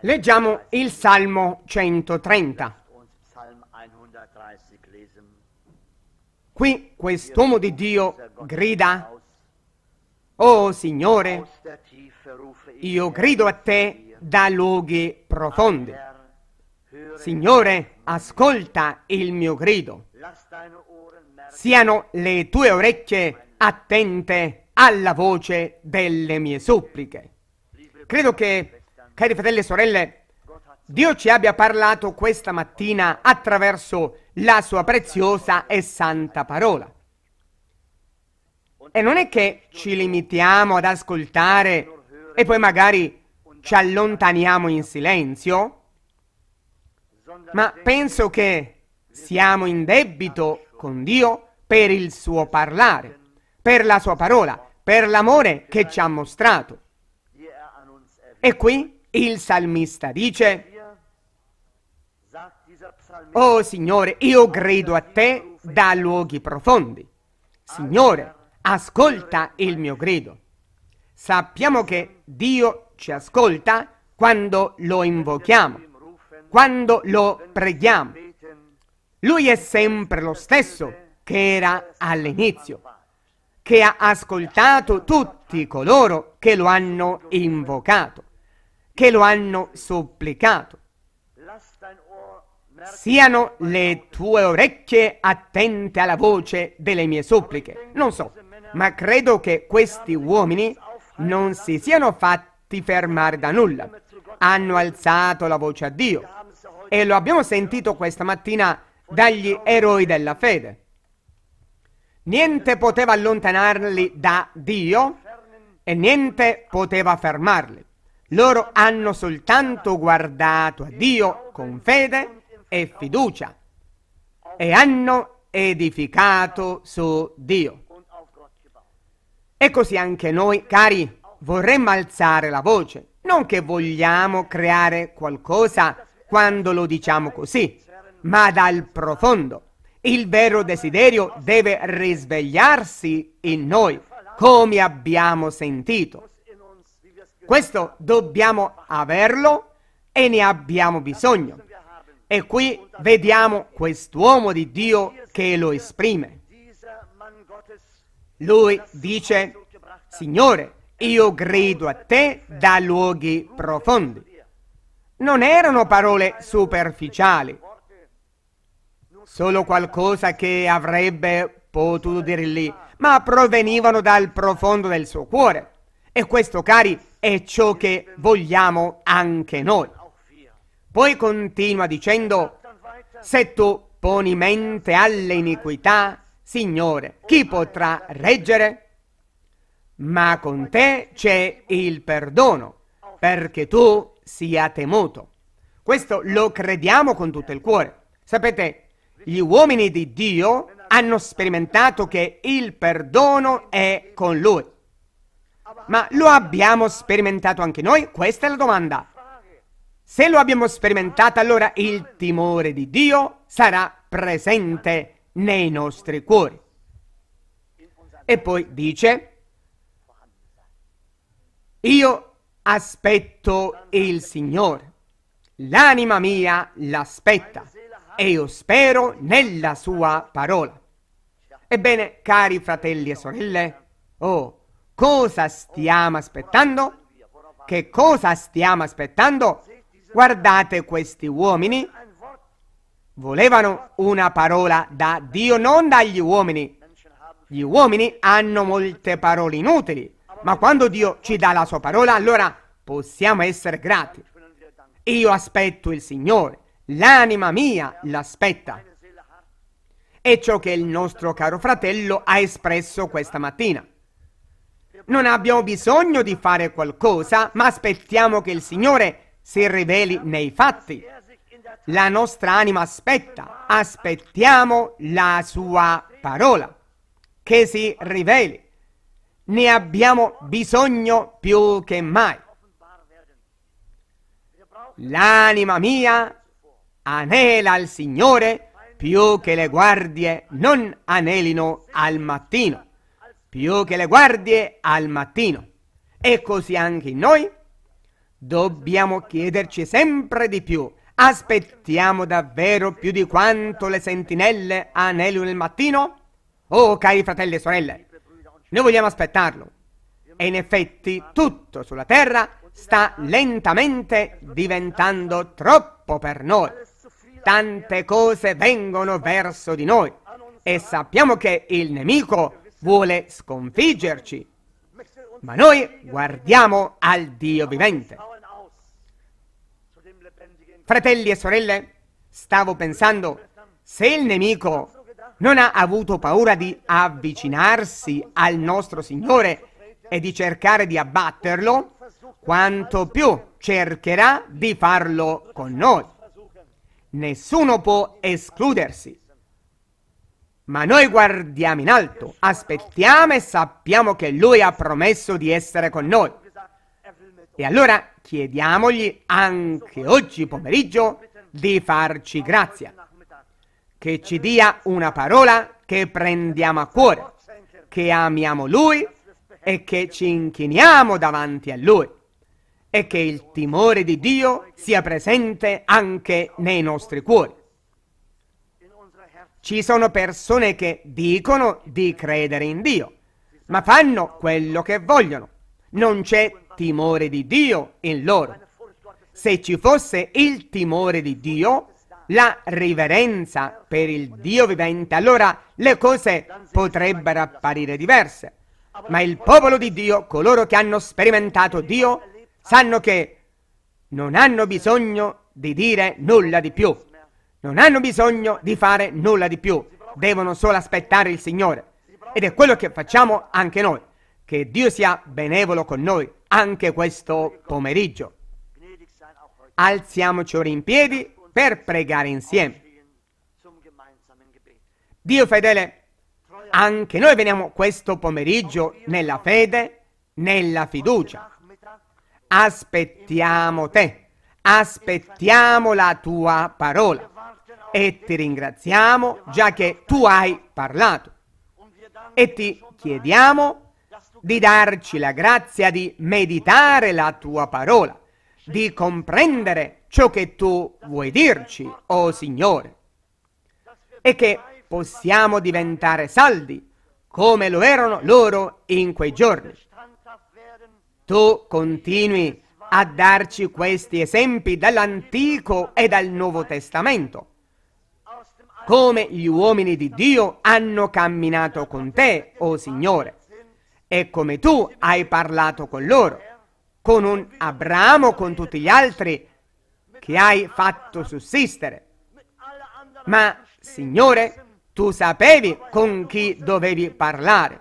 Leggiamo il Salmo 130. Qui quest'uomo di Dio grida, Oh Signore, io grido a te da luoghi profondi. Signore, ascolta il mio grido. Siano le tue orecchie attente alla voce delle mie suppliche. Credo che Cari fratelli e sorelle, Dio ci abbia parlato questa mattina attraverso la sua preziosa e santa parola. E non è che ci limitiamo ad ascoltare e poi magari ci allontaniamo in silenzio, ma penso che siamo in debito con Dio per il suo parlare, per la sua parola, per l'amore che ci ha mostrato. E qui il salmista dice, Oh Signore, io grido a te da luoghi profondi. Signore, ascolta il mio grido. Sappiamo che Dio ci ascolta quando lo invochiamo, quando lo preghiamo. Lui è sempre lo stesso che era all'inizio, che ha ascoltato tutti coloro che lo hanno invocato che lo hanno supplicato. Siano le tue orecchie attente alla voce delle mie suppliche. Non so, ma credo che questi uomini non si siano fatti fermare da nulla. Hanno alzato la voce a Dio e lo abbiamo sentito questa mattina dagli eroi della fede. Niente poteva allontanarli da Dio e niente poteva fermarli. Loro hanno soltanto guardato a Dio con fede e fiducia e hanno edificato su Dio. E così anche noi, cari, vorremmo alzare la voce, non che vogliamo creare qualcosa quando lo diciamo così, ma dal profondo. Il vero desiderio deve risvegliarsi in noi, come abbiamo sentito. Questo dobbiamo averlo e ne abbiamo bisogno. E qui vediamo quest'uomo di Dio che lo esprime. Lui dice, Signore, io grido a te da luoghi profondi. Non erano parole superficiali, solo qualcosa che avrebbe potuto dire lì, ma provenivano dal profondo del suo cuore. E questo, cari, è ciò che vogliamo anche noi. Poi continua dicendo, se tu poni mente alle iniquità, Signore, chi potrà reggere? Ma con te c'è il perdono, perché tu sia temuto. Questo lo crediamo con tutto il cuore. Sapete, gli uomini di Dio hanno sperimentato che il perdono è con Lui. Ma lo abbiamo sperimentato anche noi? Questa è la domanda. Se lo abbiamo sperimentato, allora il timore di Dio sarà presente nei nostri cuori. E poi dice, io aspetto il Signore, l'anima mia l'aspetta e io spero nella sua parola. Ebbene, cari fratelli e sorelle, oh, Cosa stiamo aspettando? Che cosa stiamo aspettando? Guardate questi uomini. Volevano una parola da Dio, non dagli uomini. Gli uomini hanno molte parole inutili, ma quando Dio ci dà la sua parola, allora possiamo essere grati. Io aspetto il Signore, l'anima mia l'aspetta. È ciò che il nostro caro fratello ha espresso questa mattina. Non abbiamo bisogno di fare qualcosa, ma aspettiamo che il Signore si riveli nei fatti. La nostra anima aspetta, aspettiamo la sua parola, che si riveli. Ne abbiamo bisogno più che mai. L'anima mia anela al Signore più che le guardie non anelino al mattino più che le guardie al mattino. E così anche noi dobbiamo chiederci sempre di più. Aspettiamo davvero più di quanto le sentinelle anelino il mattino? Oh, cari fratelli e sorelle, noi vogliamo aspettarlo. E in effetti tutto sulla terra sta lentamente diventando troppo per noi. Tante cose vengono verso di noi e sappiamo che il nemico vuole sconfiggerci, ma noi guardiamo al Dio vivente. Fratelli e sorelle, stavo pensando, se il nemico non ha avuto paura di avvicinarsi al nostro Signore e di cercare di abbatterlo, quanto più cercherà di farlo con noi. Nessuno può escludersi. Ma noi guardiamo in alto, aspettiamo e sappiamo che Lui ha promesso di essere con noi. E allora chiediamogli anche oggi pomeriggio di farci grazia, che ci dia una parola che prendiamo a cuore, che amiamo Lui e che ci inchiniamo davanti a Lui e che il timore di Dio sia presente anche nei nostri cuori. Ci sono persone che dicono di credere in Dio, ma fanno quello che vogliono. Non c'è timore di Dio in loro. Se ci fosse il timore di Dio, la riverenza per il Dio vivente, allora le cose potrebbero apparire diverse. Ma il popolo di Dio, coloro che hanno sperimentato Dio, sanno che non hanno bisogno di dire nulla di più non hanno bisogno di fare nulla di più, devono solo aspettare il Signore. Ed è quello che facciamo anche noi. Che Dio sia benevolo con noi anche questo pomeriggio. Alziamoci ora in piedi per pregare insieme. Dio fedele, anche noi veniamo questo pomeriggio nella fede, nella fiducia. Aspettiamo te, aspettiamo la tua parola e ti ringraziamo già che tu hai parlato e ti chiediamo di darci la grazia di meditare la tua parola, di comprendere ciò che tu vuoi dirci, o oh Signore, e che possiamo diventare saldi come lo erano loro in quei giorni. Tu continui a darci questi esempi dall'Antico e dal Nuovo Testamento, come gli uomini di Dio hanno camminato con te, o oh Signore, e come tu hai parlato con loro, con un Abramo, con tutti gli altri che hai fatto sussistere. Ma, Signore, tu sapevi con chi dovevi parlare.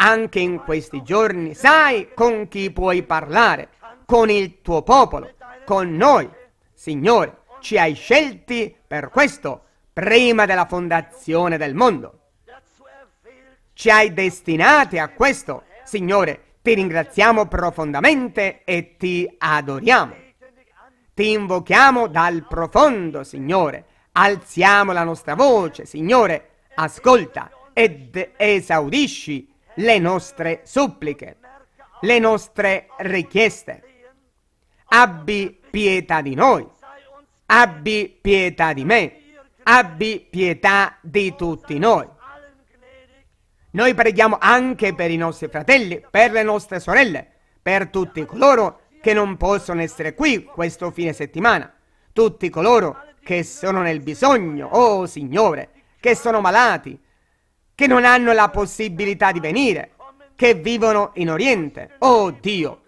Anche in questi giorni sai con chi puoi parlare, con il tuo popolo, con noi. Signore, ci hai scelti per questo prima della fondazione del mondo. Ci hai destinati a questo, Signore, ti ringraziamo profondamente e ti adoriamo. Ti invochiamo dal profondo, Signore. Alziamo la nostra voce, Signore, ascolta ed esaudisci le nostre suppliche, le nostre richieste. Abbi pietà di noi, abbi pietà di me, abbi pietà di tutti noi. Noi preghiamo anche per i nostri fratelli, per le nostre sorelle, per tutti coloro che non possono essere qui questo fine settimana, tutti coloro che sono nel bisogno, oh Signore, che sono malati, che non hanno la possibilità di venire, che vivono in Oriente. Oh Dio,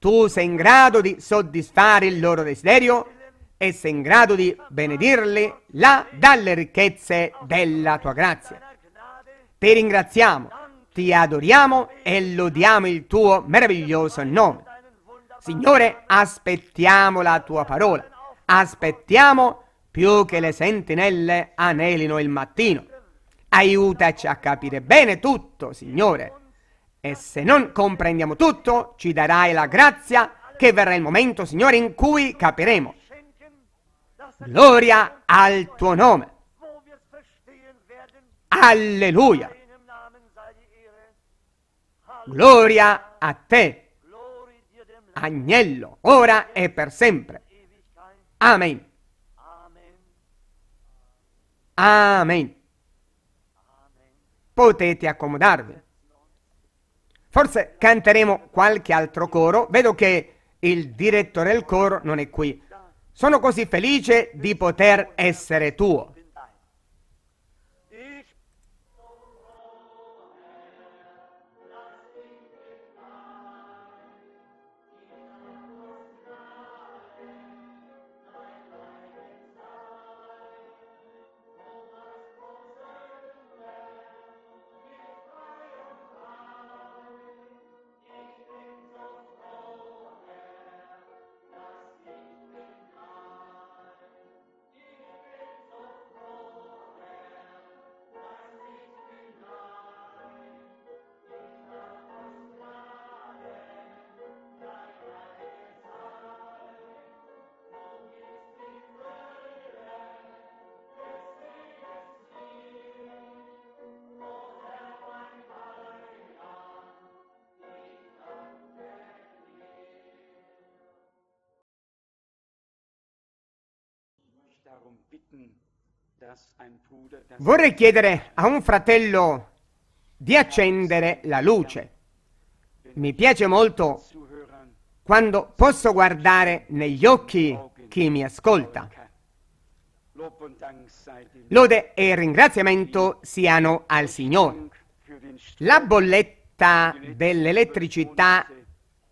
tu sei in grado di soddisfare il loro desiderio essere in grado di benedirli là dalle ricchezze della tua grazia. Ti ringraziamo, ti adoriamo e lodiamo il tuo meraviglioso nome. Signore, aspettiamo la tua parola, aspettiamo più che le sentinelle anelino il mattino. Aiutaci a capire bene tutto, Signore. E se non comprendiamo tutto, ci darai la grazia che verrà il momento, Signore, in cui capiremo. Gloria al tuo nome. Alleluia. Gloria a te, agnello, ora e per sempre. Amen. Amen. Potete accomodarvi. Forse canteremo qualche altro coro. Vedo che il direttore del coro non è qui. Sono così felice di poter essere tuo. Vorrei chiedere a un fratello di accendere la luce. Mi piace molto quando posso guardare negli occhi chi mi ascolta. Lode e ringraziamento siano al Signore. La bolletta dell'elettricità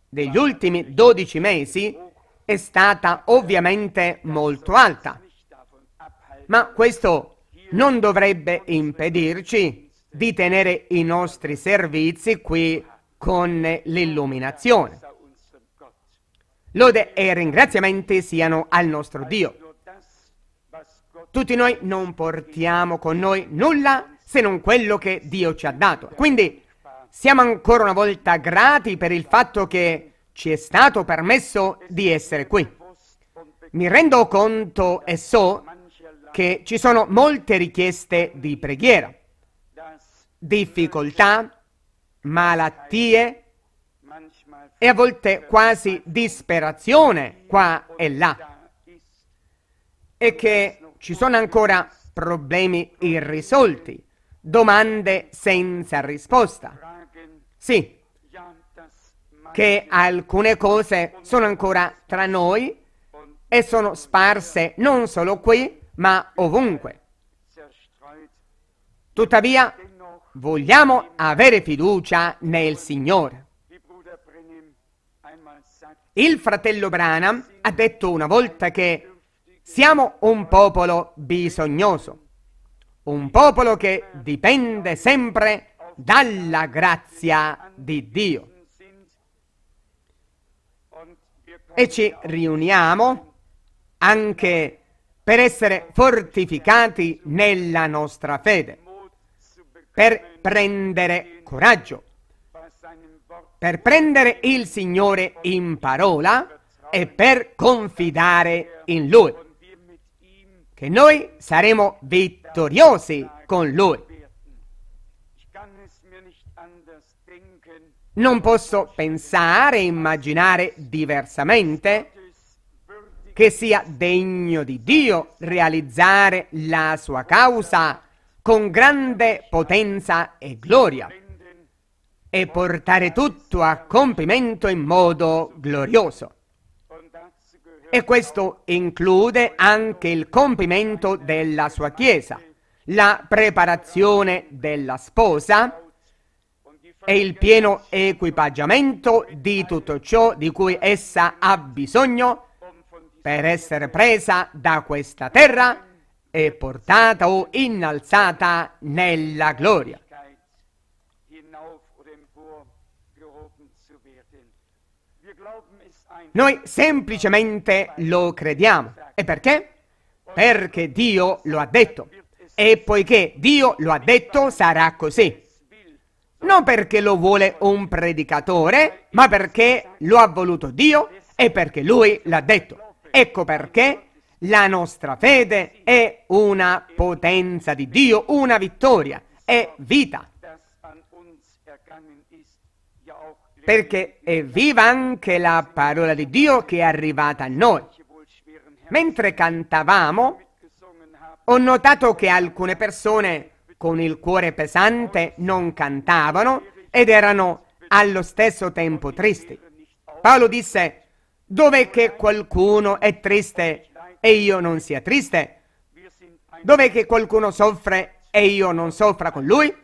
degli ultimi 12 mesi è stata ovviamente molto alta. Ma questo non dovrebbe impedirci di tenere i nostri servizi qui con l'illuminazione. Lode e ringraziamenti siano al nostro Dio. Tutti noi non portiamo con noi nulla se non quello che Dio ci ha dato. Quindi siamo ancora una volta grati per il fatto che ci è stato permesso di essere qui. Mi rendo conto e so che ci sono molte richieste di preghiera, difficoltà, malattie e a volte quasi disperazione qua e là e che ci sono ancora problemi irrisolti, domande senza risposta. Sì, che alcune cose sono ancora tra noi e sono sparse non solo qui, ma ovunque. Tuttavia, vogliamo avere fiducia nel Signore. Il fratello Branham ha detto una volta che siamo un popolo bisognoso, un popolo che dipende sempre dalla grazia di Dio. E ci riuniamo anche per essere fortificati nella nostra fede, per prendere coraggio, per prendere il Signore in parola e per confidare in Lui, che noi saremo vittoriosi con Lui. Non posso pensare e immaginare diversamente che sia degno di Dio realizzare la sua causa con grande potenza e gloria e portare tutto a compimento in modo glorioso. E questo include anche il compimento della sua Chiesa, la preparazione della sposa e il pieno equipaggiamento di tutto ciò di cui essa ha bisogno per essere presa da questa terra e portata o innalzata nella gloria. Noi semplicemente lo crediamo. E perché? Perché Dio lo ha detto. E poiché Dio lo ha detto, sarà così. Non perché lo vuole un predicatore, ma perché lo ha voluto Dio e perché Lui l'ha detto. Ecco perché la nostra fede è una potenza di Dio, una vittoria, è vita. Perché è viva anche la parola di Dio che è arrivata a noi. Mentre cantavamo, ho notato che alcune persone con il cuore pesante non cantavano ed erano allo stesso tempo tristi. Paolo disse, Dov'è che qualcuno è triste e io non sia triste? Dov'è che qualcuno soffre e io non soffra con lui?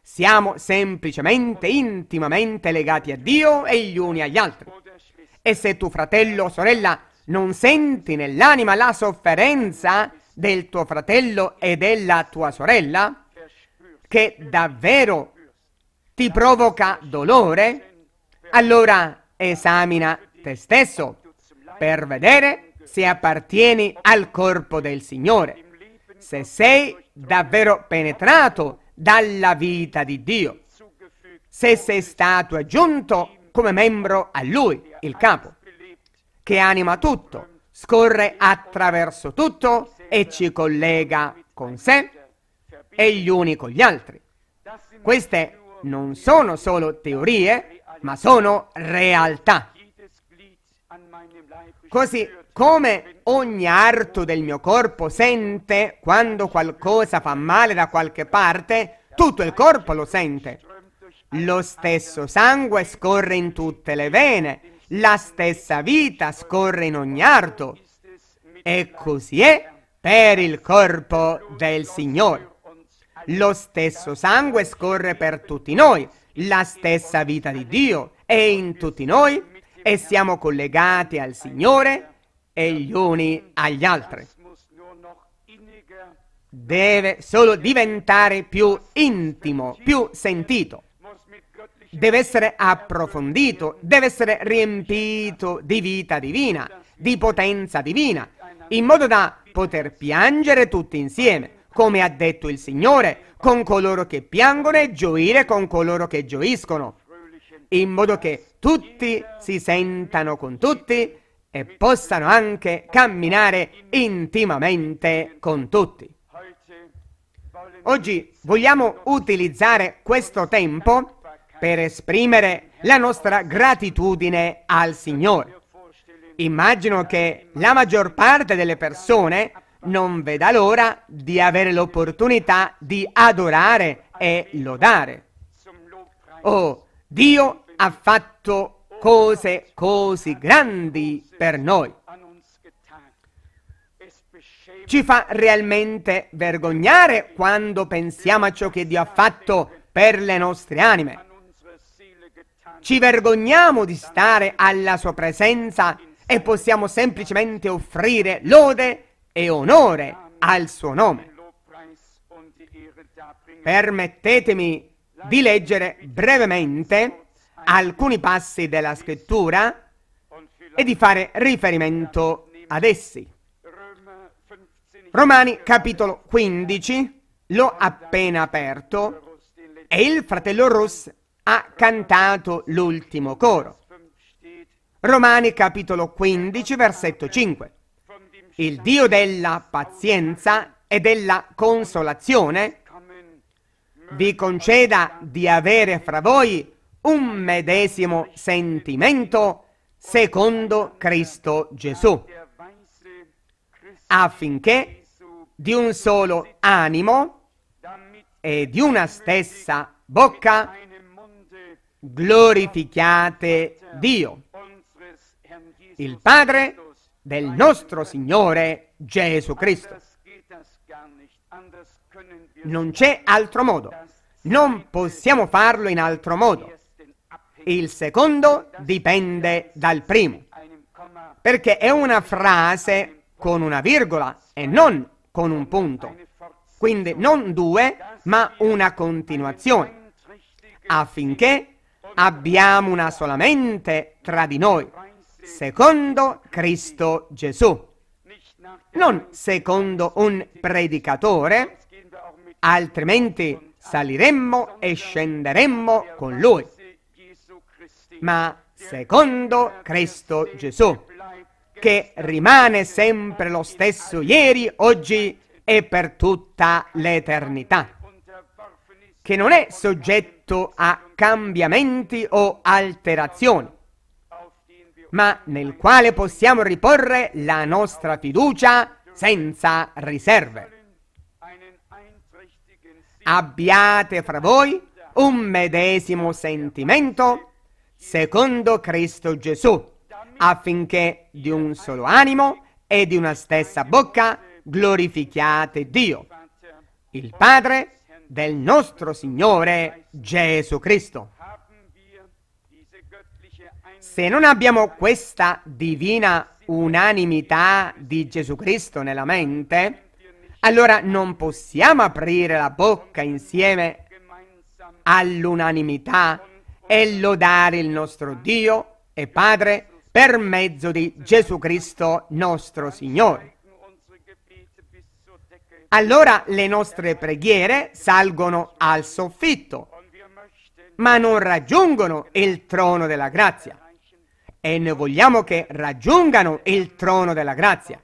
Siamo semplicemente intimamente legati a Dio e gli uni agli altri. E se tu, fratello o sorella non senti nell'anima la sofferenza del tuo fratello e della tua sorella, che davvero ti provoca dolore, allora esamina te stesso per vedere se appartieni al corpo del Signore, se sei davvero penetrato dalla vita di Dio, se sei stato aggiunto come membro a Lui, il capo, che anima tutto, scorre attraverso tutto e ci collega con sé e gli uni con gli altri. Queste non sono solo teorie, ma sono realtà. Così come ogni arto del mio corpo sente quando qualcosa fa male da qualche parte, tutto il corpo lo sente. Lo stesso sangue scorre in tutte le vene, la stessa vita scorre in ogni arto. E così è per il corpo del Signore. Lo stesso sangue scorre per tutti noi, la stessa vita di Dio è in tutti noi e siamo collegati al Signore e gli uni agli altri. Deve solo diventare più intimo, più sentito. Deve essere approfondito, deve essere riempito di vita divina, di potenza divina, in modo da poter piangere tutti insieme, come ha detto il Signore, con coloro che piangono e gioire con coloro che gioiscono in modo che tutti si sentano con tutti e possano anche camminare intimamente con tutti. Oggi vogliamo utilizzare questo tempo per esprimere la nostra gratitudine al Signore. Immagino che la maggior parte delle persone non veda l'ora di avere l'opportunità di adorare e lodare. Oh, Dio ha fatto cose così grandi per noi. Ci fa realmente vergognare quando pensiamo a ciò che Dio ha fatto per le nostre anime. Ci vergogniamo di stare alla sua presenza e possiamo semplicemente offrire lode e onore al suo nome. Permettetemi di leggere brevemente alcuni passi della scrittura e di fare riferimento ad essi. Romani capitolo 15, l'ho appena aperto, e il fratello Rus ha cantato l'ultimo coro. Romani capitolo 15, versetto 5. Il Dio della pazienza e della consolazione vi conceda di avere fra voi un medesimo sentimento secondo Cristo Gesù, affinché di un solo animo e di una stessa bocca glorifichiate Dio, il Padre del nostro Signore Gesù Cristo. Non c'è altro modo, non possiamo farlo in altro modo il secondo dipende dal primo, perché è una frase con una virgola e non con un punto. Quindi non due, ma una continuazione, affinché abbiamo una solamente tra di noi, secondo Cristo Gesù. Non secondo un predicatore, altrimenti saliremmo e scenderemmo con lui ma secondo Cristo Gesù, che rimane sempre lo stesso ieri, oggi e per tutta l'eternità, che non è soggetto a cambiamenti o alterazioni, ma nel quale possiamo riporre la nostra fiducia senza riserve. Abbiate fra voi un medesimo sentimento secondo Cristo Gesù, affinché di un solo animo e di una stessa bocca glorifichiate Dio, il Padre del nostro Signore Gesù Cristo. Se non abbiamo questa divina unanimità di Gesù Cristo nella mente, allora non possiamo aprire la bocca insieme all'unanimità e lodare il nostro Dio e Padre per mezzo di Gesù Cristo nostro Signore. Allora le nostre preghiere salgono al soffitto, ma non raggiungono il trono della grazia. E noi vogliamo che raggiungano il trono della grazia.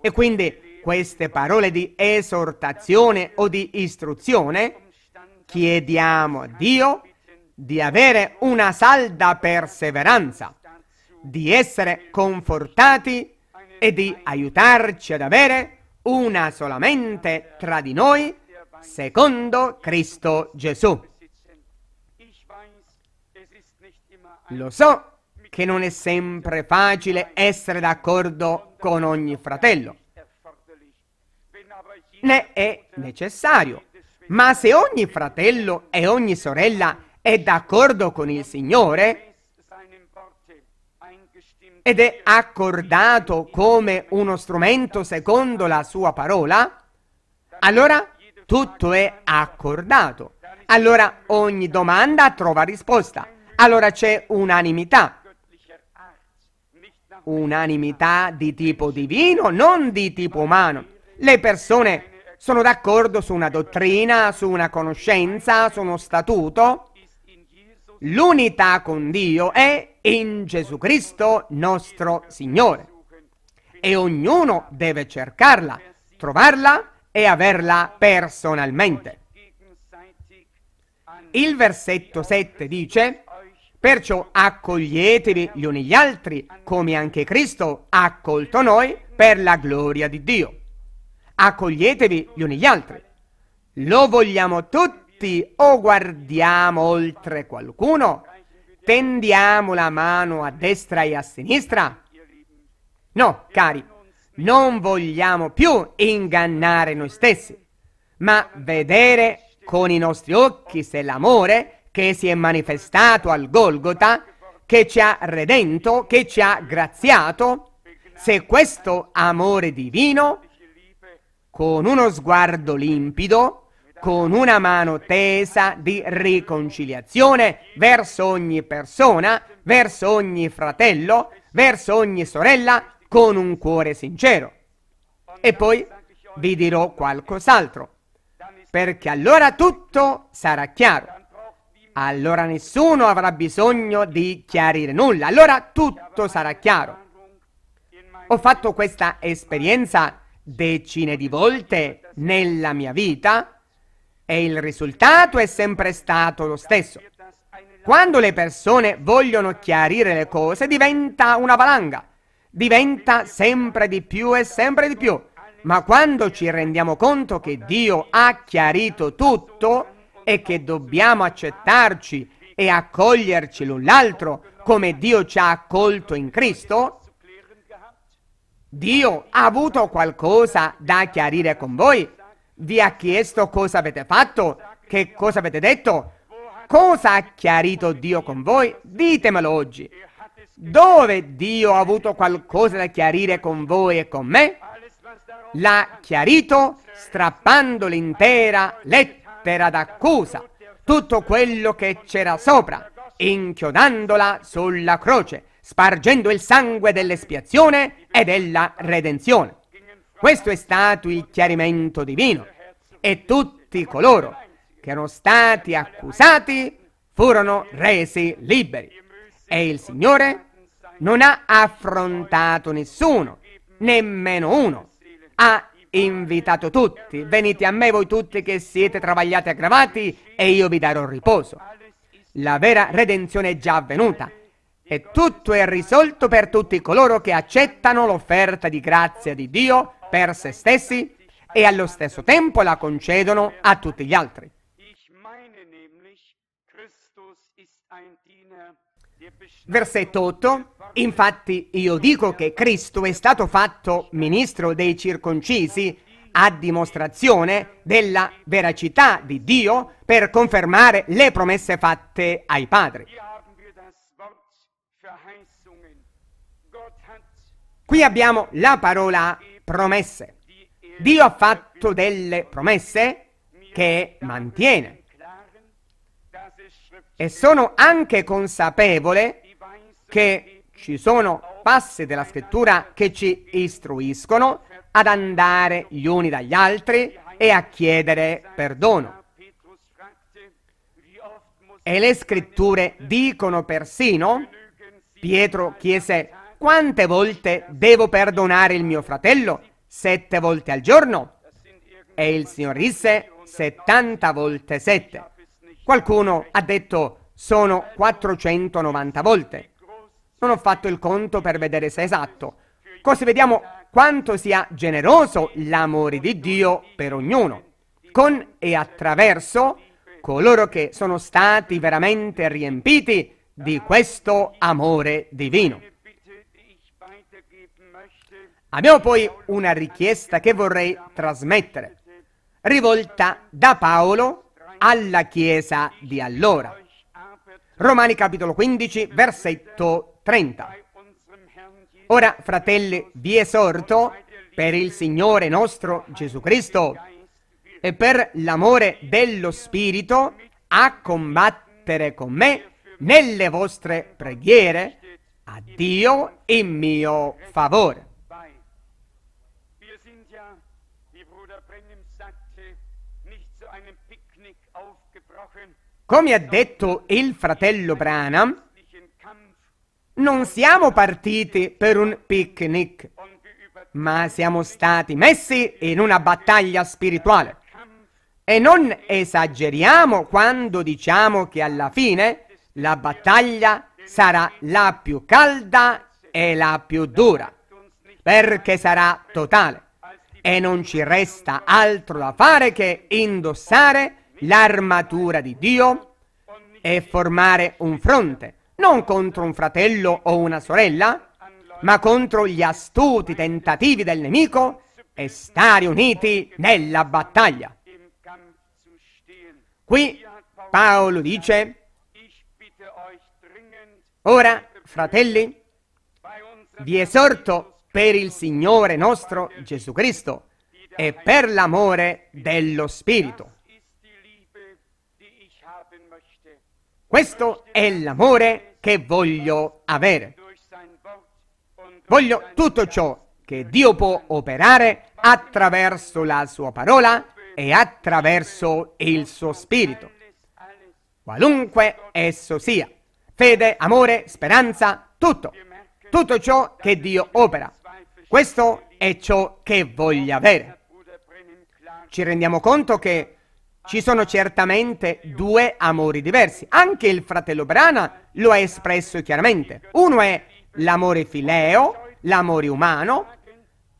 E quindi queste parole di esortazione o di istruzione chiediamo a Dio di avere una salda perseveranza, di essere confortati e di aiutarci ad avere una solamente tra di noi, secondo Cristo Gesù. Lo so che non è sempre facile essere d'accordo con ogni fratello, né è necessario, ma se ogni fratello e ogni sorella è d'accordo con il Signore ed è accordato come uno strumento secondo la sua parola, allora tutto è accordato. Allora ogni domanda trova risposta. Allora c'è unanimità. Unanimità di tipo divino, non di tipo umano. Le persone sono d'accordo su una dottrina, su una conoscenza, su uno statuto, L'unità con Dio è in Gesù Cristo nostro Signore e ognuno deve cercarla, trovarla e averla personalmente. Il versetto 7 dice, perciò accoglietevi gli uni gli altri, come anche Cristo ha accolto noi per la gloria di Dio. Accoglietevi gli uni gli altri. Lo vogliamo tutti tutti o guardiamo oltre qualcuno, tendiamo la mano a destra e a sinistra. No, cari, non vogliamo più ingannare noi stessi, ma vedere con i nostri occhi se l'amore che si è manifestato al Golgota, che ci ha redento, che ci ha graziato, se questo amore divino, con uno sguardo limpido, con una mano tesa di riconciliazione verso ogni persona, verso ogni fratello, verso ogni sorella, con un cuore sincero. E poi vi dirò qualcos'altro, perché allora tutto sarà chiaro. Allora nessuno avrà bisogno di chiarire nulla, allora tutto sarà chiaro. Ho fatto questa esperienza decine di volte nella mia vita e il risultato è sempre stato lo stesso. Quando le persone vogliono chiarire le cose diventa una valanga, diventa sempre di più e sempre di più. Ma quando ci rendiamo conto che Dio ha chiarito tutto e che dobbiamo accettarci e accoglierci l'un l'altro come Dio ci ha accolto in Cristo, Dio ha avuto qualcosa da chiarire con voi vi ha chiesto cosa avete fatto, che cosa avete detto, cosa ha chiarito Dio con voi, ditemelo oggi. Dove Dio ha avuto qualcosa da chiarire con voi e con me? L'ha chiarito strappando l'intera lettera d'accusa, tutto quello che c'era sopra, inchiodandola sulla croce, spargendo il sangue dell'espiazione e della redenzione. Questo è stato il chiarimento divino e tutti coloro che erano stati accusati furono resi liberi e il Signore non ha affrontato nessuno, nemmeno uno, ha invitato tutti, venite a me voi tutti che siete travagliati e aggravati e io vi darò riposo. La vera redenzione è già avvenuta e tutto è risolto per tutti coloro che accettano l'offerta di grazia di Dio per se stessi e allo stesso tempo la concedono a tutti gli altri. Versetto 8. Infatti io dico che Cristo è stato fatto ministro dei circoncisi a dimostrazione della veracità di Dio per confermare le promesse fatte ai padri. Qui abbiamo la parola promesse. Dio ha fatto delle promesse che mantiene. E sono anche consapevole che ci sono passi della scrittura che ci istruiscono ad andare gli uni dagli altri e a chiedere perdono. E le scritture dicono persino, Pietro chiese quante volte devo perdonare il mio fratello? Sette volte al giorno? E il Signore disse 70 volte 7. Qualcuno ha detto sono 490 volte. Non ho fatto il conto per vedere se è esatto. Così vediamo quanto sia generoso l'amore di Dio per ognuno, con e attraverso coloro che sono stati veramente riempiti di questo amore divino. Abbiamo poi una richiesta che vorrei trasmettere, rivolta da Paolo alla Chiesa di allora. Romani capitolo 15, versetto 30. Ora, fratelli, vi esorto per il Signore nostro Gesù Cristo e per l'amore dello Spirito a combattere con me nelle vostre preghiere a Dio in mio favore. Come ha detto il fratello Branham, non siamo partiti per un picnic, ma siamo stati messi in una battaglia spirituale. E non esageriamo quando diciamo che alla fine la battaglia sarà la più calda e la più dura, perché sarà totale e non ci resta altro da fare che indossare l'armatura di Dio e formare un fronte, non contro un fratello o una sorella, ma contro gli astuti tentativi del nemico e stare uniti nella battaglia. Qui Paolo dice, ora fratelli, vi esorto per il Signore nostro Gesù Cristo e per l'amore dello Spirito. Questo è l'amore che voglio avere. Voglio tutto ciò che Dio può operare attraverso la sua parola e attraverso il suo spirito. Qualunque esso sia, fede, amore, speranza, tutto, tutto ciò che Dio opera. Questo è ciò che voglio avere. Ci rendiamo conto che ci sono certamente due amori diversi. Anche il fratello Brana lo ha espresso chiaramente. Uno è l'amore fileo, l'amore umano,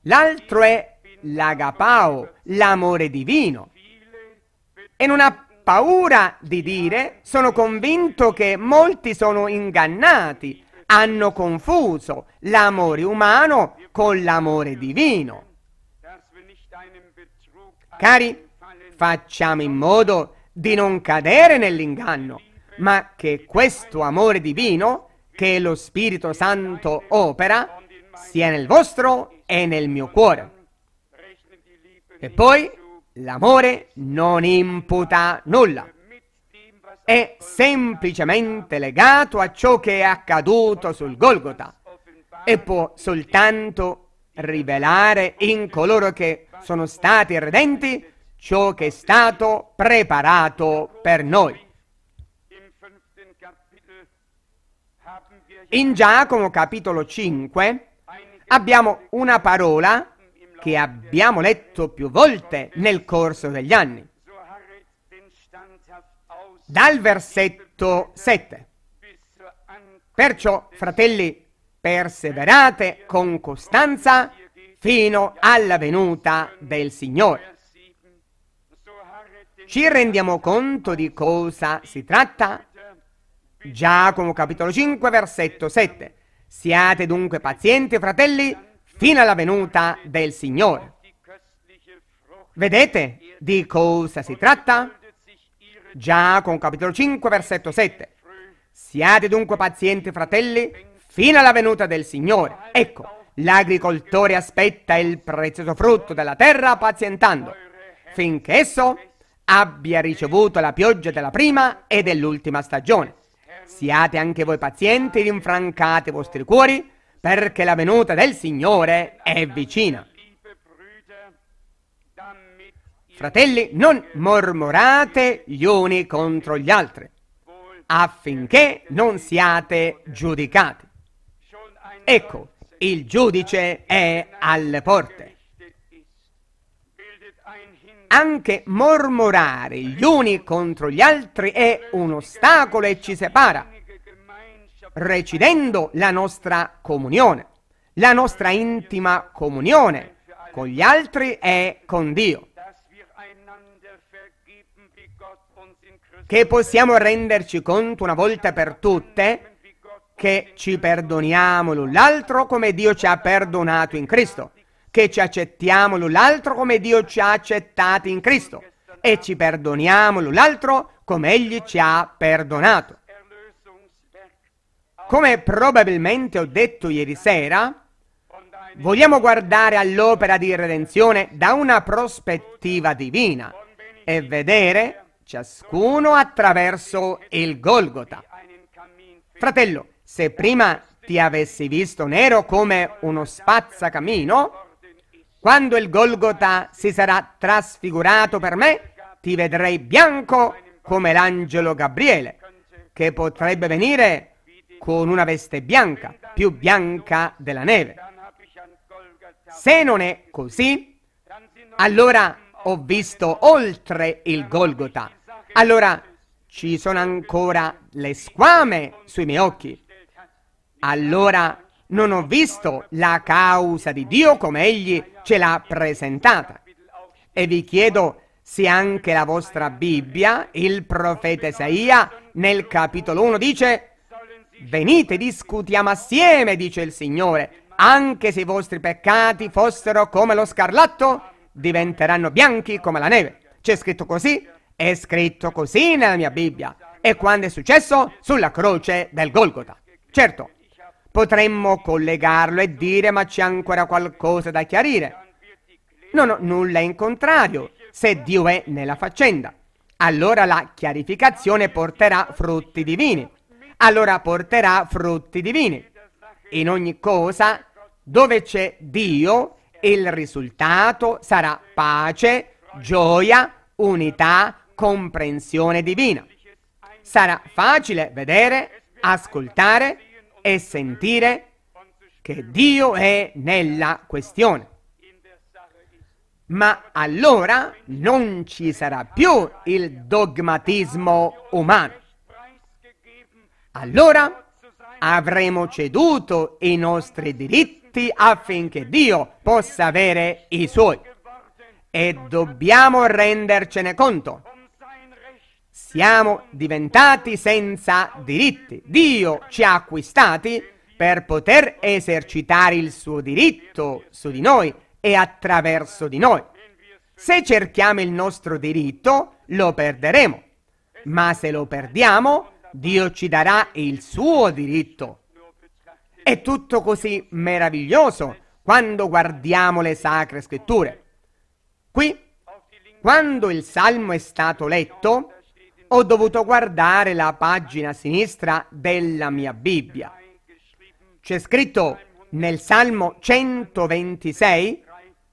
l'altro è l'agapao, l'amore divino. E non ha paura di dire, sono convinto che molti sono ingannati, hanno confuso l'amore umano con l'amore divino. Cari, Facciamo in modo di non cadere nell'inganno, ma che questo amore divino, che lo Spirito Santo opera, sia nel vostro e nel mio cuore. E poi l'amore non imputa nulla. È semplicemente legato a ciò che è accaduto sul Golgota e può soltanto rivelare in coloro che sono stati redenti ciò che è stato preparato per noi. In Giacomo capitolo 5 abbiamo una parola che abbiamo letto più volte nel corso degli anni. Dal versetto 7. Perciò, fratelli, perseverate con costanza fino alla venuta del Signore. Ci rendiamo conto di cosa si tratta? Giacomo capitolo 5 versetto 7. Siate dunque pazienti, fratelli, fino alla venuta del Signore. Vedete di cosa si tratta? Giacomo capitolo 5 versetto 7. Siate dunque pazienti, fratelli, fino alla venuta del Signore. Ecco, l'agricoltore aspetta il prezioso frutto della terra pazientando, finché esso abbia ricevuto la pioggia della prima e dell'ultima stagione. Siate anche voi pazienti e rinfrancate i vostri cuori, perché la venuta del Signore è vicina. Fratelli, non mormorate gli uni contro gli altri, affinché non siate giudicati. Ecco, il giudice è alle porte anche mormorare gli uni contro gli altri è un ostacolo e ci separa, recidendo la nostra comunione, la nostra intima comunione con gli altri e con Dio. Che possiamo renderci conto una volta per tutte che ci perdoniamo l'un l'altro come Dio ci ha perdonato in Cristo che ci accettiamo l'un l'altro come Dio ci ha accettati in Cristo e ci perdoniamo l'un l'altro come Egli ci ha perdonato. Come probabilmente ho detto ieri sera, vogliamo guardare all'opera di redenzione da una prospettiva divina e vedere ciascuno attraverso il Golgota. Fratello, se prima ti avessi visto nero come uno spazzacamino, quando il Golgota si sarà trasfigurato per me, ti vedrei bianco come l'angelo Gabriele, che potrebbe venire con una veste bianca, più bianca della neve. Se non è così, allora ho visto oltre il Golgota. Allora ci sono ancora le squame sui miei occhi. Allora non ho visto la causa di Dio come egli ce l'ha presentata. E vi chiedo se anche la vostra Bibbia, il profeta Esaia, nel capitolo 1 dice, venite discutiamo assieme, dice il Signore, anche se i vostri peccati fossero come lo scarlatto, diventeranno bianchi come la neve. C'è scritto così, è scritto così nella mia Bibbia. E quando è successo? Sulla croce del Golgota. Certo, Potremmo collegarlo e dire ma c'è ancora qualcosa da chiarire. Non ho nulla in contrario, se Dio è nella faccenda. Allora la chiarificazione porterà frutti divini. Allora porterà frutti divini. In ogni cosa, dove c'è Dio, il risultato sarà pace, gioia, unità, comprensione divina. Sarà facile vedere, ascoltare e sentire che Dio è nella questione. Ma allora non ci sarà più il dogmatismo umano. Allora avremo ceduto i nostri diritti affinché Dio possa avere i suoi. E dobbiamo rendercene conto siamo diventati senza diritti. Dio ci ha acquistati per poter esercitare il suo diritto su di noi e attraverso di noi. Se cerchiamo il nostro diritto, lo perderemo. Ma se lo perdiamo, Dio ci darà il suo diritto. È tutto così meraviglioso quando guardiamo le sacre scritture. Qui, quando il salmo è stato letto, ho dovuto guardare la pagina sinistra della mia Bibbia. C'è scritto nel Salmo 126,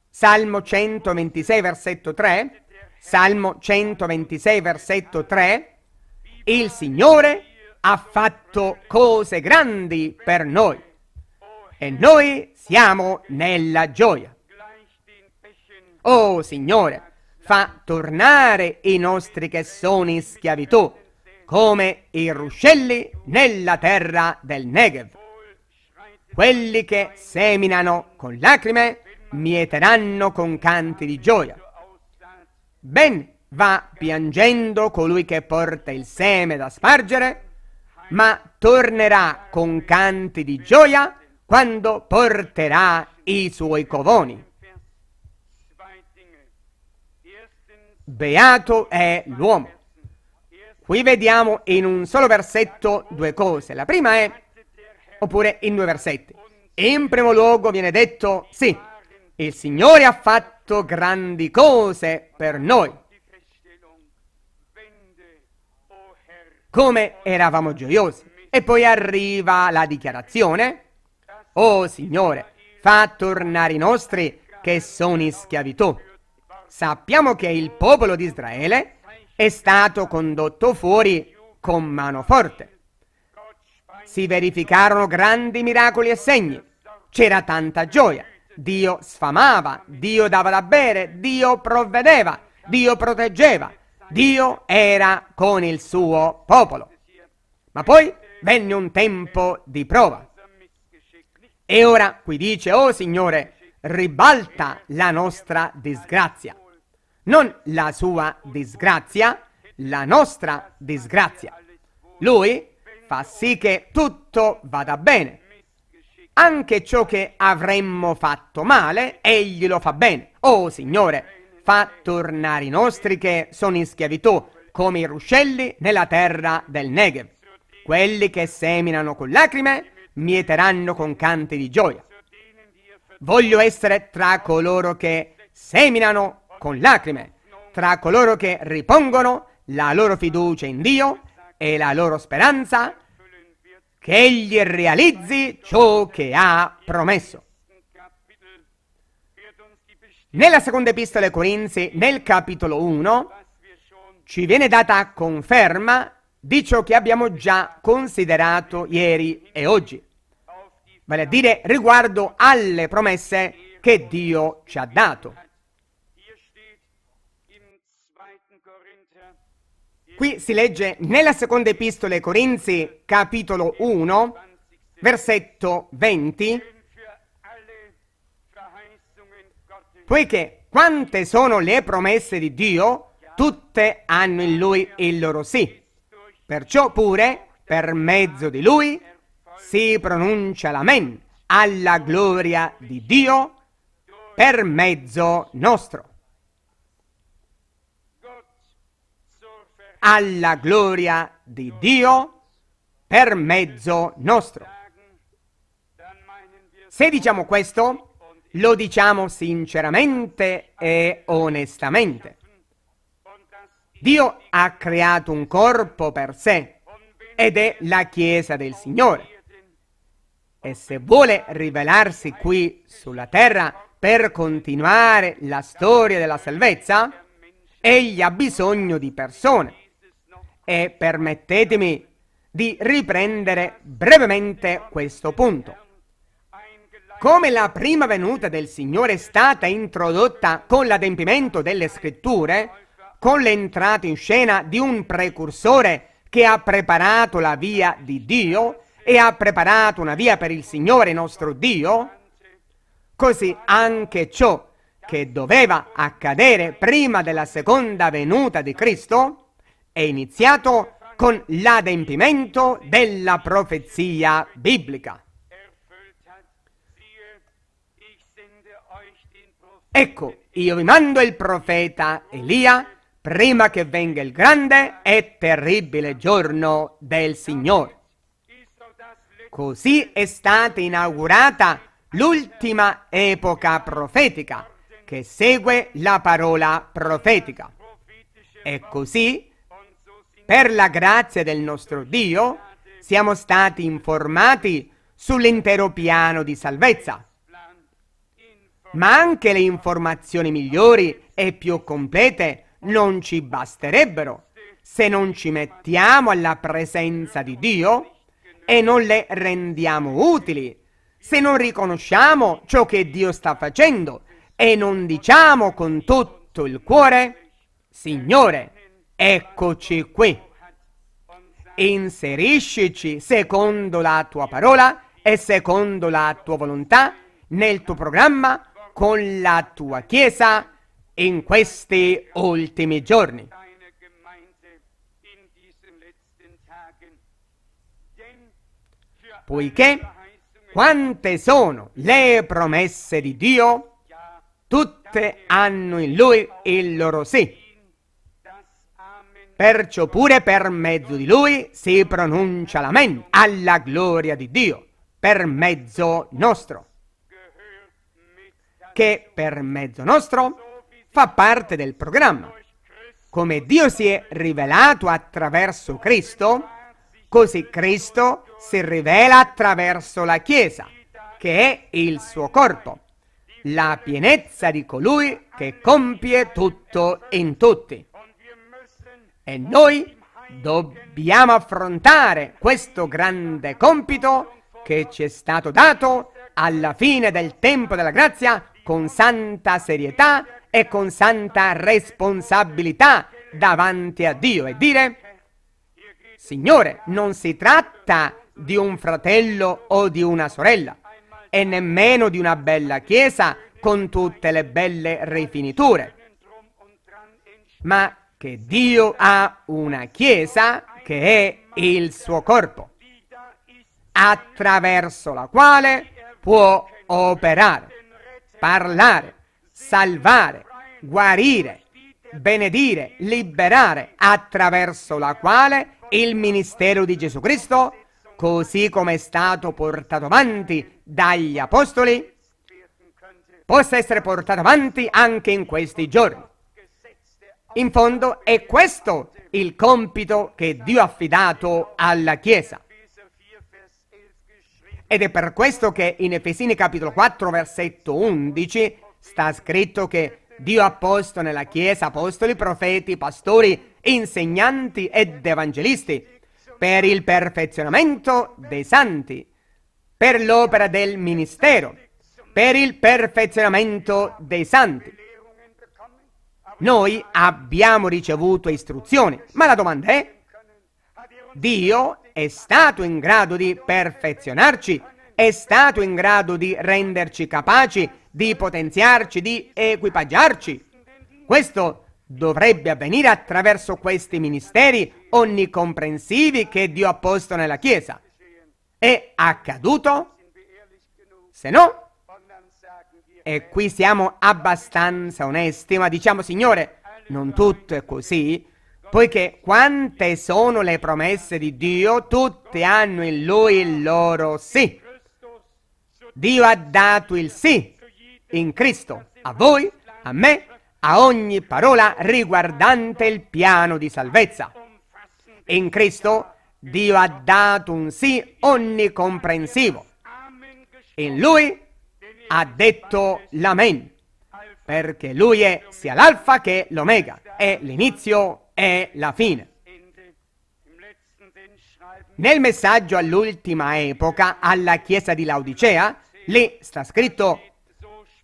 Salmo 126 versetto 3, Salmo 126 versetto 3, il Signore ha fatto cose grandi per noi e noi siamo nella gioia. Oh Signore, fa tornare i nostri che sono in schiavitù, come i ruscelli nella terra del Negev. Quelli che seminano con lacrime mieteranno con canti di gioia. Ben va piangendo colui che porta il seme da spargere, ma tornerà con canti di gioia quando porterà i suoi covoni. Beato è l'uomo. Qui vediamo in un solo versetto due cose. La prima è, oppure in due versetti. In primo luogo viene detto, sì, il Signore ha fatto grandi cose per noi. Come eravamo gioiosi. E poi arriva la dichiarazione, oh Signore, fa tornare i nostri che sono in schiavitù. Sappiamo che il popolo di Israele è stato condotto fuori con mano forte. Si verificarono grandi miracoli e segni. C'era tanta gioia. Dio sfamava, Dio dava da bere, Dio provvedeva, Dio proteggeva, Dio era con il suo popolo. Ma poi venne un tempo di prova. E ora qui dice, oh Signore, ribalta la nostra disgrazia non la sua disgrazia, la nostra disgrazia. Lui fa sì che tutto vada bene. Anche ciò che avremmo fatto male, egli lo fa bene. Oh Signore, fa tornare i nostri che sono in schiavitù, come i ruscelli nella terra del Negev. Quelli che seminano con lacrime, mieteranno con canti di gioia. Voglio essere tra coloro che seminano con lacrime tra coloro che ripongono la loro fiducia in Dio e la loro speranza che Egli realizzi ciò che ha promesso. Nella seconda epistola ai Corinzi, nel capitolo 1, ci viene data conferma di ciò che abbiamo già considerato ieri e oggi, vale a dire riguardo alle promesse che Dio ci ha dato. Qui si legge nella seconda epistola ai Corinzi, capitolo 1, versetto 20, poiché quante sono le promesse di Dio, tutte hanno in Lui il loro sì. Perciò pure, per mezzo di Lui, si pronuncia l'amen alla gloria di Dio per mezzo nostro. alla gloria di Dio per mezzo nostro. Se diciamo questo, lo diciamo sinceramente e onestamente. Dio ha creato un corpo per sé ed è la Chiesa del Signore. E se vuole rivelarsi qui sulla terra per continuare la storia della salvezza, egli ha bisogno di persone e permettetemi di riprendere brevemente questo punto. Come la prima venuta del Signore è stata introdotta con l'adempimento delle scritture, con l'entrata in scena di un precursore che ha preparato la via di Dio e ha preparato una via per il Signore nostro Dio, così anche ciò che doveva accadere prima della seconda venuta di Cristo è iniziato con l'adempimento della profezia biblica. Ecco, io vi mando il profeta Elia prima che venga il grande e terribile giorno del Signore. Così è stata inaugurata l'ultima epoca profetica che segue la parola profetica. E così per la grazia del nostro Dio, siamo stati informati sull'intero piano di salvezza. Ma anche le informazioni migliori e più complete non ci basterebbero se non ci mettiamo alla presenza di Dio e non le rendiamo utili, se non riconosciamo ciò che Dio sta facendo e non diciamo con tutto il cuore, Signore, eccoci qui. Inseriscici secondo la tua parola e secondo la tua volontà nel tuo programma con la tua Chiesa in questi ultimi giorni. Poiché quante sono le promesse di Dio, tutte hanno in Lui il loro sì perciò pure per mezzo di lui si pronuncia l'amen, alla gloria di Dio, per mezzo nostro, che per mezzo nostro fa parte del programma. Come Dio si è rivelato attraverso Cristo, così Cristo si rivela attraverso la Chiesa, che è il suo corpo, la pienezza di colui che compie tutto in tutti e noi dobbiamo affrontare questo grande compito che ci è stato dato alla fine del tempo della grazia con santa serietà e con santa responsabilità davanti a Dio e dire Signore, non si tratta di un fratello o di una sorella e nemmeno di una bella chiesa con tutte le belle rifiniture, ma che Dio ha una Chiesa che è il suo corpo, attraverso la quale può operare, parlare, salvare, guarire, benedire, liberare, attraverso la quale il ministero di Gesù Cristo, così come è stato portato avanti dagli Apostoli, possa essere portato avanti anche in questi giorni. In fondo è questo il compito che Dio ha affidato alla Chiesa. Ed è per questo che in Efesini capitolo 4 versetto 11 sta scritto che Dio ha posto nella Chiesa apostoli, profeti, pastori, insegnanti ed evangelisti per il perfezionamento dei santi, per l'opera del ministero, per il perfezionamento dei santi. Noi abbiamo ricevuto istruzioni, ma la domanda è, Dio è stato in grado di perfezionarci, è stato in grado di renderci capaci, di potenziarci, di equipaggiarci. Questo dovrebbe avvenire attraverso questi ministeri onnicomprensivi che Dio ha posto nella Chiesa. È accaduto? Se no, e qui siamo abbastanza onesti, ma diciamo, Signore, non tutto è così, poiché quante sono le promesse di Dio, tutte hanno in Lui il loro sì. Dio ha dato il sì in Cristo, a voi, a me, a ogni parola riguardante il piano di salvezza. In Cristo Dio ha dato un sì onnicomprensivo. In Lui ha detto l'Amen, perché lui è sia l'alfa che l'omega, è l'inizio e la fine. Nel messaggio all'ultima epoca alla chiesa di Laodicea, lì sta scritto,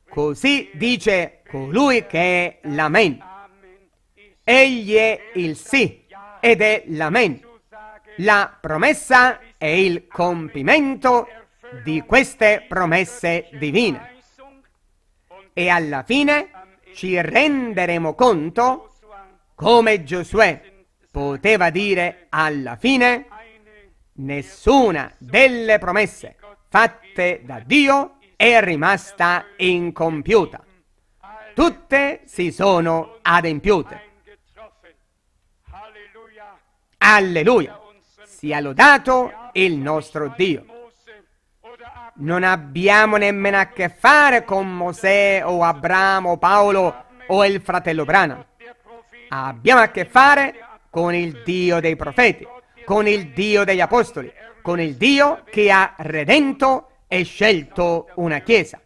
così dice colui che è l'Amen. Egli è il sì ed è l'Amen. La promessa è il compimento di queste promesse divine. E alla fine ci renderemo conto come Giosuè poteva dire alla fine, nessuna delle promesse fatte da Dio è rimasta incompiuta. Tutte si sono adempiute. Alleluia! Sia lodato il nostro Dio. Non abbiamo nemmeno a che fare con Mosè o Abramo, o Paolo o il fratello Brana. Abbiamo a che fare con il Dio dei profeti, con il Dio degli apostoli, con il Dio che ha redento e scelto una chiesa.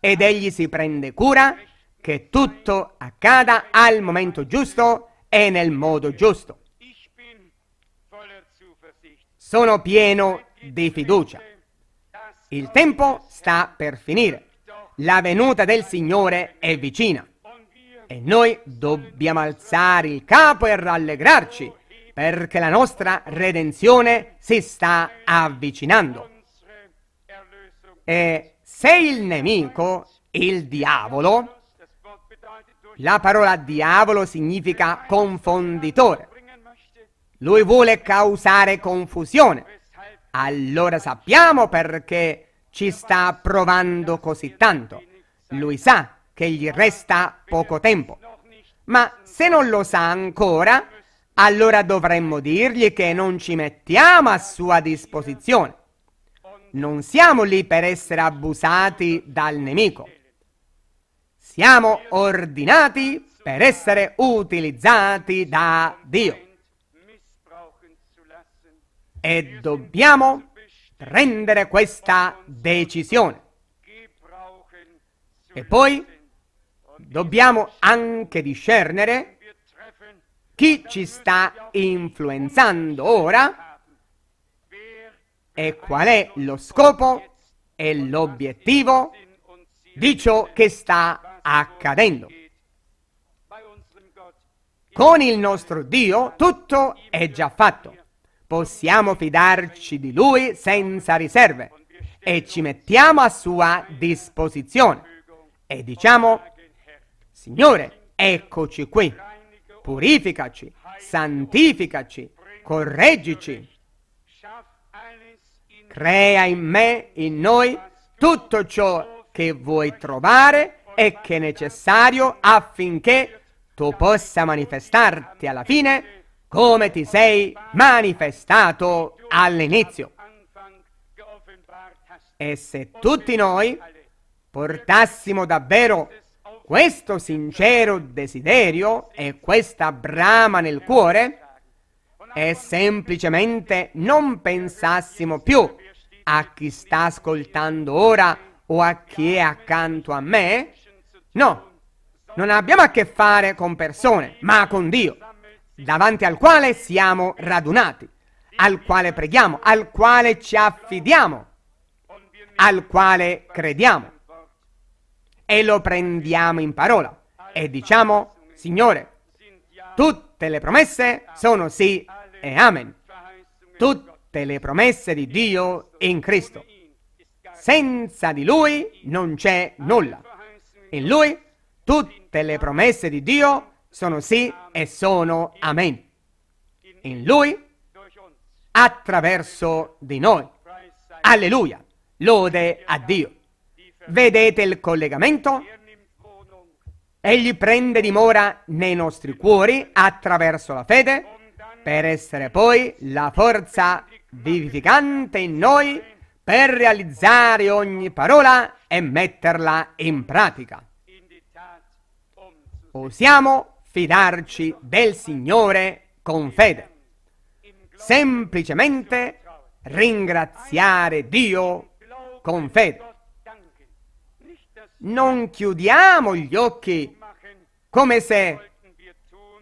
Ed egli si prende cura che tutto accada al momento giusto e nel modo giusto. Sono pieno di fiducia. Il tempo sta per finire. La venuta del Signore è vicina. E noi dobbiamo alzare il capo e rallegrarci, perché la nostra redenzione si sta avvicinando. E se il nemico, il diavolo, la parola diavolo significa confonditore. Lui vuole causare confusione allora sappiamo perché ci sta provando così tanto. Lui sa che gli resta poco tempo. Ma se non lo sa ancora, allora dovremmo dirgli che non ci mettiamo a sua disposizione. Non siamo lì per essere abusati dal nemico. Siamo ordinati per essere utilizzati da Dio e dobbiamo prendere questa decisione. E poi dobbiamo anche discernere chi ci sta influenzando ora e qual è lo scopo e l'obiettivo di ciò che sta accadendo. Con il nostro Dio tutto è già fatto possiamo fidarci di Lui senza riserve e ci mettiamo a sua disposizione e diciamo, Signore, eccoci qui, purificaci, santificaci, correggici, crea in me, in noi, tutto ciò che vuoi trovare e che è necessario affinché tu possa manifestarti alla fine come ti sei manifestato all'inizio. E se tutti noi portassimo davvero questo sincero desiderio e questa brama nel cuore, e semplicemente non pensassimo più a chi sta ascoltando ora o a chi è accanto a me, no, non abbiamo a che fare con persone, ma con Dio davanti al quale siamo radunati, al quale preghiamo, al quale ci affidiamo, al quale crediamo. E lo prendiamo in parola e diciamo, Signore, tutte le promesse sono sì e amen. Tutte le promesse di Dio in Cristo. Senza di Lui non c'è nulla. In Lui tutte le promesse di Dio sono sì e sono amen. In Lui, attraverso di noi. Alleluia, lode a Dio. Vedete il collegamento? Egli prende dimora nei nostri cuori attraverso la fede per essere poi la forza vivificante in noi per realizzare ogni parola e metterla in pratica. Usiamo fidarci del Signore con fede. Semplicemente ringraziare Dio con fede. Non chiudiamo gli occhi come se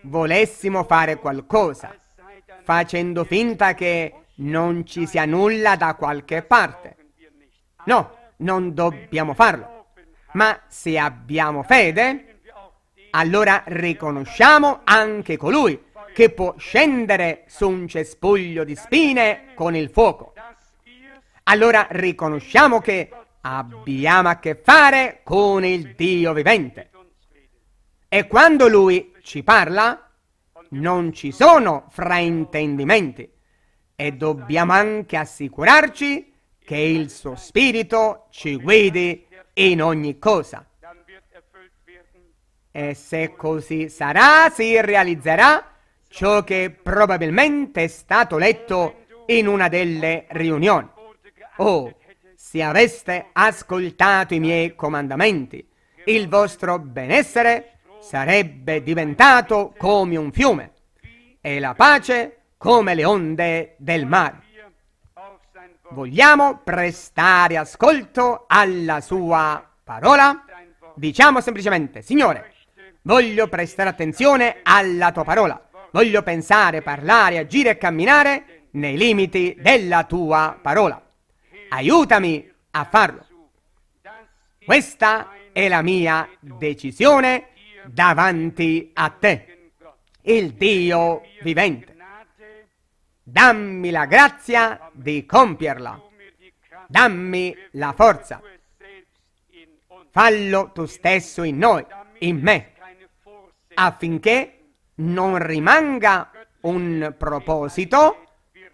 volessimo fare qualcosa, facendo finta che non ci sia nulla da qualche parte. No, non dobbiamo farlo. Ma se abbiamo fede, allora riconosciamo anche colui che può scendere su un cespuglio di spine con il fuoco. Allora riconosciamo che abbiamo a che fare con il Dio vivente. E quando Lui ci parla, non ci sono fraintendimenti e dobbiamo anche assicurarci che il suo spirito ci guidi in ogni cosa. E se così sarà, si realizzerà ciò che probabilmente è stato letto in una delle riunioni. Oh, se aveste ascoltato i miei comandamenti, il vostro benessere sarebbe diventato come un fiume e la pace come le onde del mare. Vogliamo prestare ascolto alla sua parola? Diciamo semplicemente, Signore, Voglio prestare attenzione alla tua parola. Voglio pensare, parlare, agire e camminare nei limiti della tua parola. Aiutami a farlo. Questa è la mia decisione davanti a te, il Dio vivente. Dammi la grazia di compierla. Dammi la forza. Fallo tu stesso in noi, in me affinché non rimanga un proposito,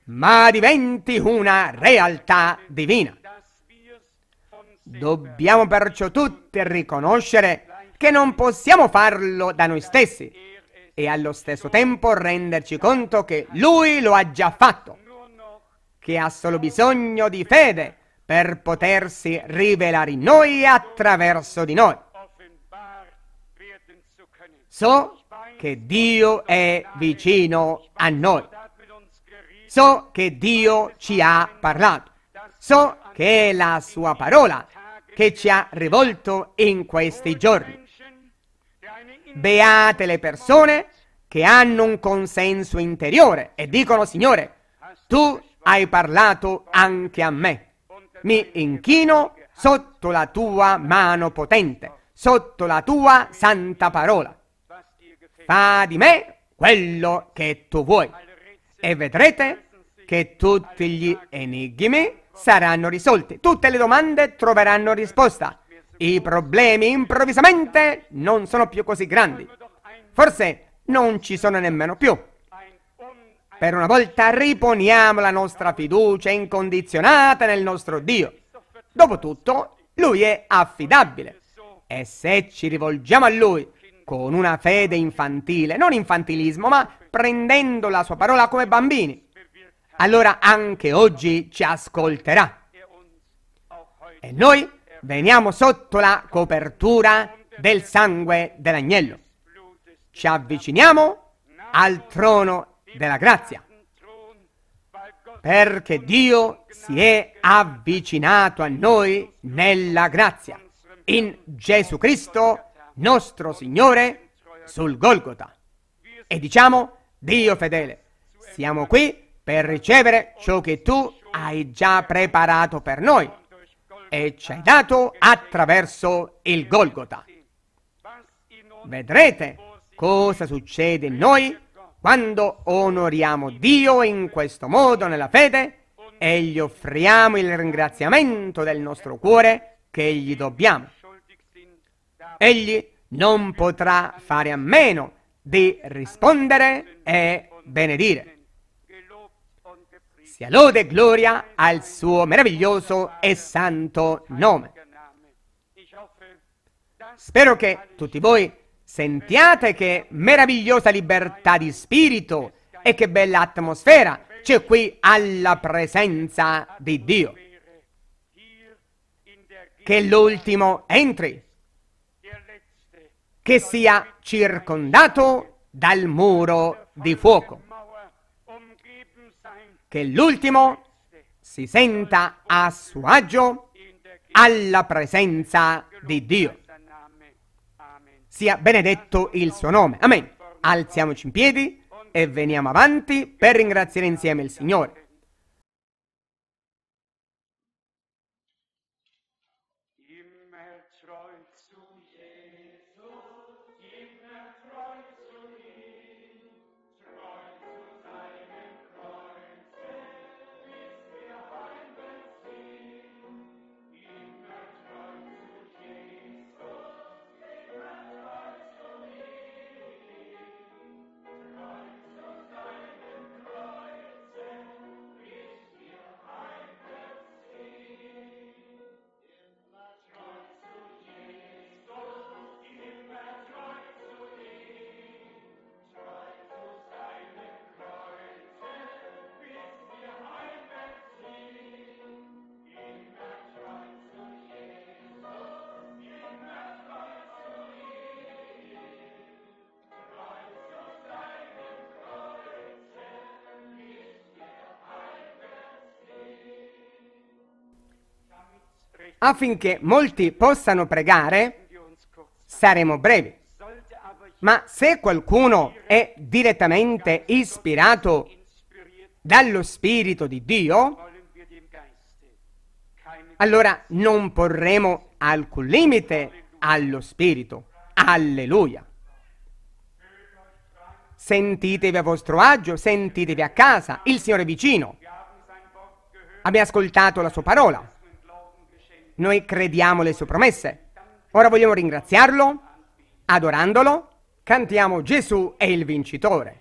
ma diventi una realtà divina. Dobbiamo perciò tutti riconoscere che non possiamo farlo da noi stessi e allo stesso tempo renderci conto che Lui lo ha già fatto, che ha solo bisogno di fede per potersi rivelare in noi e attraverso di noi. So che Dio è vicino a noi. So che Dio ci ha parlato. So che è la sua parola che ci ha rivolto in questi giorni. Beate le persone che hanno un consenso interiore e dicono, Signore, tu hai parlato anche a me. Mi inchino sotto la tua mano potente, sotto la tua santa parola. Fa di me quello che tu vuoi e vedrete che tutti gli enigmi saranno risolti, tutte le domande troveranno risposta. I problemi improvvisamente non sono più così grandi. Forse non ci sono nemmeno più. Per una volta riponiamo la nostra fiducia incondizionata nel nostro Dio. Dopotutto, Lui è affidabile. E se ci rivolgiamo a Lui con una fede infantile, non infantilismo, ma prendendo la sua parola come bambini, allora anche oggi ci ascolterà. E noi veniamo sotto la copertura del sangue dell'agnello. Ci avviciniamo al trono della grazia, perché Dio si è avvicinato a noi nella grazia, in Gesù Cristo nostro Signore sul Golgota. E diciamo, Dio fedele, siamo qui per ricevere ciò che tu hai già preparato per noi e ci hai dato attraverso il Golgota. Vedrete cosa succede in noi quando onoriamo Dio in questo modo nella fede e gli offriamo il ringraziamento del nostro cuore che gli dobbiamo egli non potrà fare a meno di rispondere e benedire. Sia lode e gloria al suo meraviglioso e santo nome. Spero che tutti voi sentiate che meravigliosa libertà di spirito e che bella atmosfera c'è qui alla presenza di Dio. Che l'ultimo entri che sia circondato dal muro di fuoco, che l'ultimo si senta a suo agio alla presenza di Dio. Sia benedetto il suo nome. Amen. Alziamoci in piedi e veniamo avanti per ringraziare insieme il Signore. affinché molti possano pregare, saremo brevi. Ma se qualcuno è direttamente ispirato dallo Spirito di Dio, allora non porremo alcun limite allo Spirito. Alleluia. Sentitevi a vostro agio, sentitevi a casa, il Signore è vicino. Abbiamo ascoltato la sua parola. Noi crediamo alle sue promesse. Ora vogliamo ringraziarlo, adorandolo, cantiamo Gesù è il vincitore.